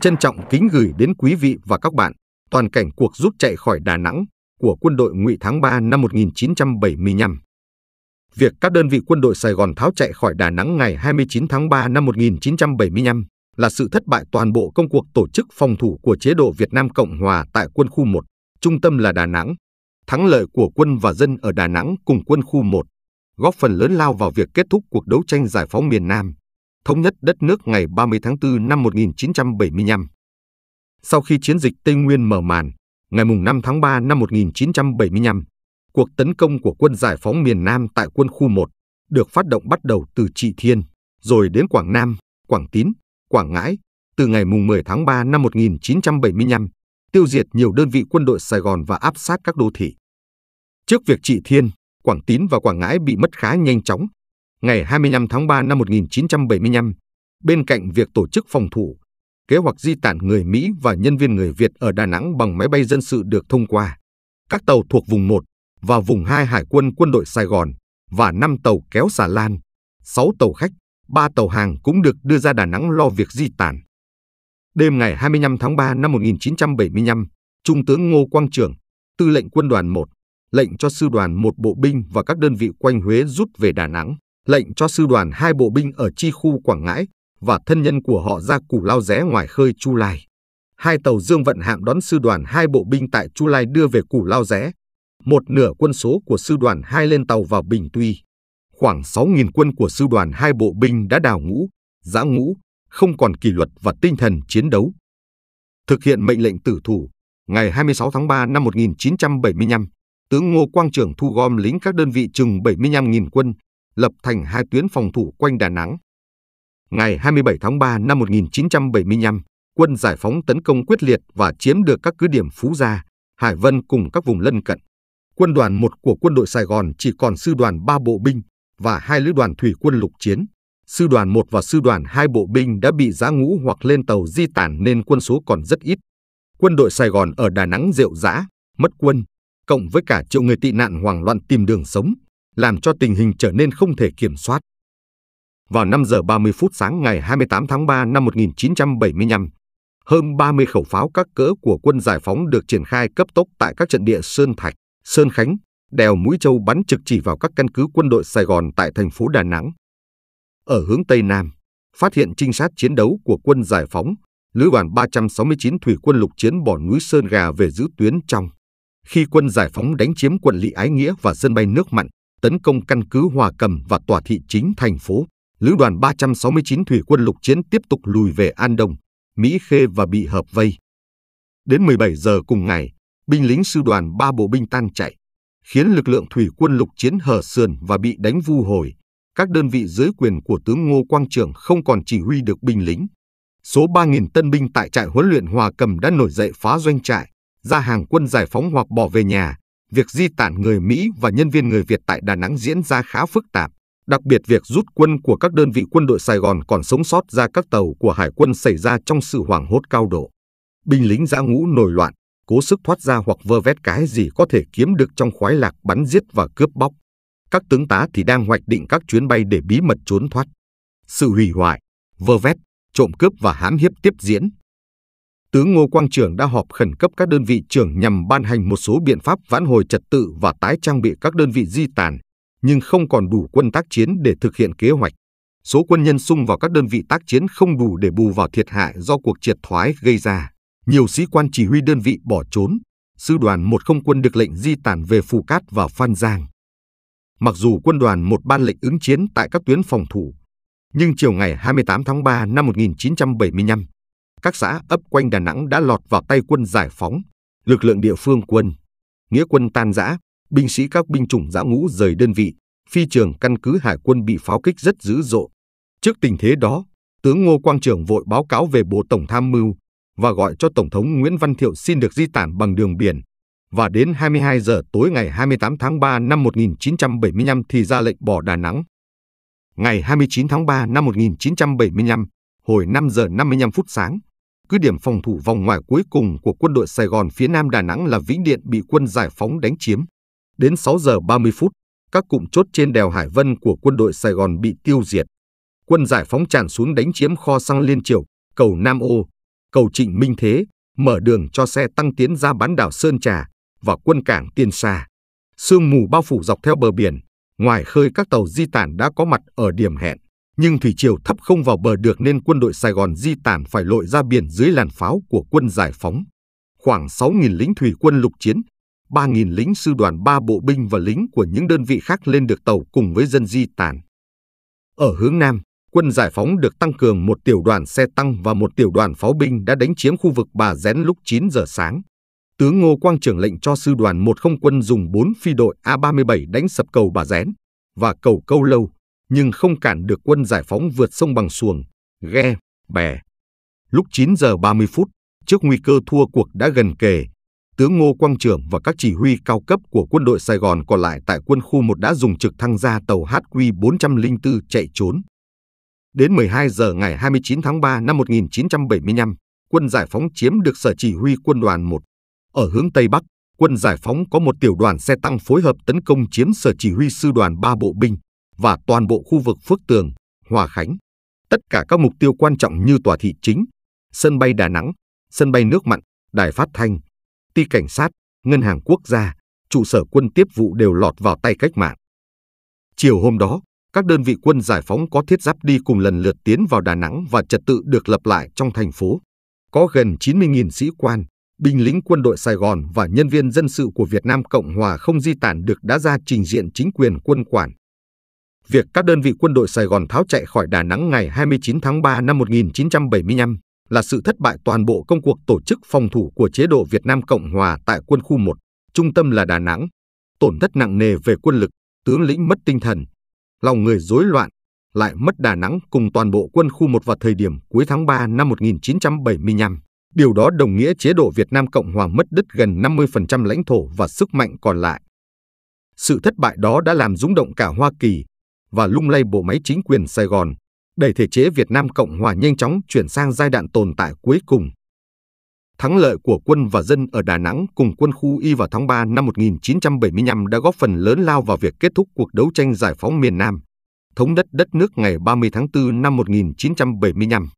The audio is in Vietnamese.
Trân trọng kính gửi đến quý vị và các bạn toàn cảnh cuộc rút chạy khỏi Đà Nẵng của quân đội Ngụy tháng 3 năm 1975. Việc các đơn vị quân đội Sài Gòn tháo chạy khỏi Đà Nẵng ngày 29 tháng 3 năm 1975 là sự thất bại toàn bộ công cuộc tổ chức phòng thủ của chế độ Việt Nam Cộng Hòa tại quân khu 1, trung tâm là Đà Nẵng. Thắng lợi của quân và dân ở Đà Nẵng cùng quân khu 1 góp phần lớn lao vào việc kết thúc cuộc đấu tranh giải phóng miền Nam thống nhất đất nước ngày 30 tháng 4 năm 1975. Sau khi chiến dịch Tây Nguyên mở màn, ngày 5 tháng 3 năm 1975, cuộc tấn công của quân giải phóng miền Nam tại quân khu 1 được phát động bắt đầu từ Trị Thiên, rồi đến Quảng Nam, Quảng Tín, Quảng Ngãi, từ ngày 10 tháng 3 năm 1975, tiêu diệt nhiều đơn vị quân đội Sài Gòn và áp sát các đô thị. Trước việc Trị Thiên, Quảng Tín và Quảng Ngãi bị mất khá nhanh chóng, ngày 25 tháng 3 năm 1975, bên cạnh việc tổ chức phòng thủ, kế hoạch di tản người Mỹ và nhân viên người Việt ở Đà Nẵng bằng máy bay dân sự được thông qua. Các tàu thuộc vùng 1 và vùng 2 Hải quân quân đội Sài Gòn và 5 tàu kéo xà lan, 6 tàu khách, 3 tàu hàng cũng được đưa ra Đà Nẵng lo việc di tản. Đêm ngày 25 tháng 3 năm 1975, Trung tướng Ngô Quang Trường, tư lệnh quân đoàn 1, lệnh cho sư đoàn một bộ binh và các đơn vị quanh Huế rút về Đà Nẵng lệnh cho sư đoàn hai bộ binh ở chi khu Quảng Ngãi và thân nhân của họ ra củ lao rẽ ngoài khơi Chu Lai. Hai tàu dương vận hạm đón sư đoàn hai bộ binh tại Chu Lai đưa về củ lao rẽ. Một nửa quân số của sư đoàn hai lên tàu vào Bình Tuy. Khoảng 6.000 quân của sư đoàn hai bộ binh đã đào ngũ, giã ngũ, không còn kỷ luật và tinh thần chiến đấu. Thực hiện mệnh lệnh tử thủ, ngày 26 tháng 3 năm 1975, tướng Ngô Quang Trường thu gom lính các đơn vị chừng 75.000 quân, lập thành hai tuyến phòng thủ quanh Đà Nẵng. Ngày 27 tháng 3 năm 1975, quân giải phóng tấn công quyết liệt và chiếm được các cứ điểm Phú Gia, Hải Vân cùng các vùng lân cận. Quân đoàn 1 của quân đội Sài Gòn chỉ còn sư đoàn 3 bộ binh và hai lữ đoàn thủy quân lục chiến. Sư đoàn 1 và sư đoàn 2 bộ binh đã bị giã ngũ hoặc lên tàu di tản nên quân số còn rất ít. Quân đội Sài Gòn ở Đà Nẵng rượu dã, mất quân, cộng với cả triệu người tị nạn hoảng loạn tìm đường sống, làm cho tình hình trở nên không thể kiểm soát. Vào 5 giờ 30 phút sáng ngày 28 tháng 3 năm 1975, hơn 30 khẩu pháo các cỡ của quân giải phóng được triển khai cấp tốc tại các trận địa Sơn Thạch, Sơn Khánh, đèo Mũi Châu bắn trực chỉ vào các căn cứ quân đội Sài Gòn tại thành phố Đà Nẵng. Ở hướng Tây Nam, phát hiện trinh sát chiến đấu của quân giải phóng, lữ đoàn 369 thủy quân lục chiến bỏ núi Sơn Gà về giữ tuyến trong. Khi quân giải phóng đánh chiếm quận Lý Ái Nghĩa và sân bay nước mặn, tấn công căn cứ Hòa Cầm và tòa thị chính thành phố. Lữ đoàn 369 thủy quân lục chiến tiếp tục lùi về An Đông, Mỹ Khê và bị hợp vây. Đến 17 giờ cùng ngày, binh lính sư đoàn 3 bộ binh tan chạy, khiến lực lượng thủy quân lục chiến hở sườn và bị đánh vu hồi. Các đơn vị dưới quyền của tướng Ngô Quang Trường không còn chỉ huy được binh lính. Số 3.000 tân binh tại trại huấn luyện Hòa Cầm đã nổi dậy phá doanh trại, ra hàng quân giải phóng hoặc bỏ về nhà, việc di tản người Mỹ và nhân viên người Việt tại Đà Nẵng diễn ra khá phức tạp, đặc biệt việc rút quân của các đơn vị quân đội Sài Gòn còn sống sót ra các tàu của hải quân xảy ra trong sự hoảng hốt cao độ. Binh lính giã ngũ nổi loạn, cố sức thoát ra hoặc vơ vét cái gì có thể kiếm được trong khoái lạc bắn giết và cướp bóc. Các tướng tá thì đang hoạch định các chuyến bay để bí mật trốn thoát. Sự hủy hoại, vơ vét, trộm cướp và hãm hiếp tiếp diễn tướng Ngô Quang Trường đã họp khẩn cấp các đơn vị trưởng nhằm ban hành một số biện pháp vãn hồi trật tự và tái trang bị các đơn vị di tản, nhưng không còn đủ quân tác chiến để thực hiện kế hoạch. Số quân nhân sung vào các đơn vị tác chiến không đủ để bù vào thiệt hại do cuộc triệt thoái gây ra. Nhiều sĩ quan chỉ huy đơn vị bỏ trốn. Sư đoàn một không quân được lệnh di tản về Phù Cát và Phan Giang. Mặc dù quân đoàn một ban lệnh ứng chiến tại các tuyến phòng thủ, nhưng chiều ngày 28 tháng 3 năm 1975, các xã ấp quanh Đà Nẵng đã lọt vào tay quân giải phóng, lực lượng địa phương quân, nghĩa quân tan rã, binh sĩ các binh chủng giã ngũ rời đơn vị, phi trường căn cứ hải quân bị pháo kích rất dữ dội. Trước tình thế đó, tướng Ngô Quang Trường vội báo cáo về Bộ Tổng Tham mưu và gọi cho Tổng thống Nguyễn Văn Thiệu xin được di tản bằng đường biển. Và đến 22 giờ tối ngày 28 tháng 3 năm 1975 thì ra lệnh bỏ Đà Nẵng. Ngày 29 tháng 3 năm 1975, hồi 5 giờ 55 phút sáng, cứ điểm phòng thủ vòng ngoài cuối cùng của quân đội Sài Gòn phía nam Đà Nẵng là Vĩnh Điện bị quân giải phóng đánh chiếm. Đến 6 giờ 30 phút, các cụm chốt trên đèo Hải Vân của quân đội Sài Gòn bị tiêu diệt. Quân giải phóng tràn xuống đánh chiếm kho xăng Liên Triều, cầu Nam Ô, cầu Trịnh Minh Thế, mở đường cho xe tăng tiến ra bán đảo Sơn Trà và quân cảng Tiên Sa. Sương mù bao phủ dọc theo bờ biển, ngoài khơi các tàu di tản đã có mặt ở điểm hẹn nhưng thủy triều thấp không vào bờ được nên quân đội Sài Gòn di tản phải lội ra biển dưới làn pháo của quân giải phóng. Khoảng 6.000 lính thủy quân lục chiến, 3.000 lính sư đoàn 3 bộ binh và lính của những đơn vị khác lên được tàu cùng với dân di tản. Ở hướng Nam, quân giải phóng được tăng cường một tiểu đoàn xe tăng và một tiểu đoàn pháo binh đã đánh chiếm khu vực Bà Rén lúc 9 giờ sáng. Tướng Ngô Quang trưởng lệnh cho sư đoàn 10 quân dùng 4 phi đội A37 đánh sập cầu Bà Rén và cầu Câu Lâu nhưng không cản được quân giải phóng vượt sông bằng xuồng, ghe, bè. Lúc 9 giờ 30 phút, trước nguy cơ thua cuộc đã gần kề, tướng Ngô Quang Trường và các chỉ huy cao cấp của quân đội Sài Gòn còn lại tại quân khu 1 đã dùng trực thăng ra tàu HQ-404 chạy trốn. Đến 12 giờ ngày 29 tháng 3 năm 1975, quân giải phóng chiếm được sở chỉ huy quân đoàn 1. Ở hướng Tây Bắc, quân giải phóng có một tiểu đoàn xe tăng phối hợp tấn công chiếm sở chỉ huy sư đoàn 3 bộ binh và toàn bộ khu vực Phước Tường, Hòa Khánh. Tất cả các mục tiêu quan trọng như tòa thị chính, sân bay Đà Nẵng, sân bay nước mặn, đài phát thanh, ty cảnh sát, ngân hàng quốc gia, trụ sở quân tiếp vụ đều lọt vào tay cách mạng. Chiều hôm đó, các đơn vị quân giải phóng có thiết giáp đi cùng lần lượt tiến vào Đà Nẵng và trật tự được lập lại trong thành phố. Có gần 90.000 sĩ quan, binh lính quân đội Sài Gòn và nhân viên dân sự của Việt Nam Cộng Hòa không di tản được đã ra trình diện chính quyền quân quản việc các đơn vị quân đội Sài Gòn tháo chạy khỏi Đà Nẵng ngày 29 tháng 3 năm 1975 là sự thất bại toàn bộ công cuộc tổ chức phòng thủ của chế độ Việt Nam Cộng Hòa tại quân khu 1, trung tâm là Đà Nẵng. Tổn thất nặng nề về quân lực, tướng lĩnh mất tinh thần, lòng người rối loạn, lại mất Đà Nẵng cùng toàn bộ quân khu 1 vào thời điểm cuối tháng 3 năm 1975. Điều đó đồng nghĩa chế độ Việt Nam Cộng Hòa mất đứt gần 50% lãnh thổ và sức mạnh còn lại. Sự thất bại đó đã làm rúng động cả Hoa Kỳ, và lung lay bộ máy chính quyền Sài Gòn, đẩy thể chế Việt Nam Cộng Hòa nhanh chóng chuyển sang giai đoạn tồn tại cuối cùng. Thắng lợi của quân và dân ở Đà Nẵng cùng quân khu Y vào tháng 3 năm 1975 đã góp phần lớn lao vào việc kết thúc cuộc đấu tranh giải phóng miền Nam, thống nhất đất nước ngày 30 tháng 4 năm 1975.